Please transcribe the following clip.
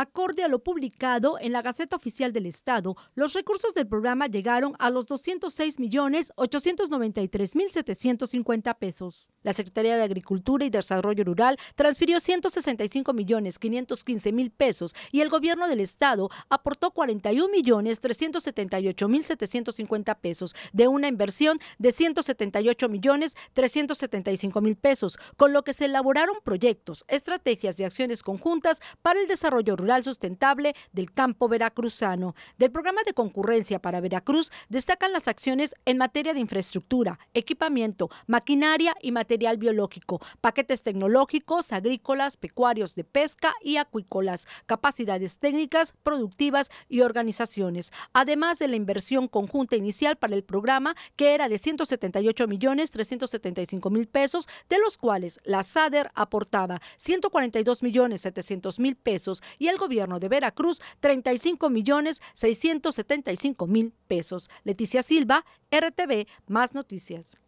Acorde a lo publicado en la Gaceta Oficial del Estado, los recursos del programa llegaron a los 206.893.750 pesos. La Secretaría de Agricultura y Desarrollo Rural transfirió 165 millones 515 mil pesos y el gobierno del estado aportó 41 millones 378 mil 750 pesos de una inversión de 178 millones 375 mil pesos, con lo que se elaboraron proyectos, estrategias y acciones conjuntas para el desarrollo rural sustentable del campo veracruzano. Del programa de concurrencia para Veracruz destacan las acciones en materia de infraestructura, equipamiento, maquinaria y material material biológico, paquetes tecnológicos, agrícolas, pecuarios, de pesca y acuícolas, capacidades técnicas, productivas y organizaciones, además de la inversión conjunta inicial para el programa que era de 178 millones 375 mil pesos, de los cuales la SADER aportaba 142 millones 700 mil pesos y el gobierno de Veracruz 35 millones 675 mil pesos. Leticia Silva, RTV, más noticias.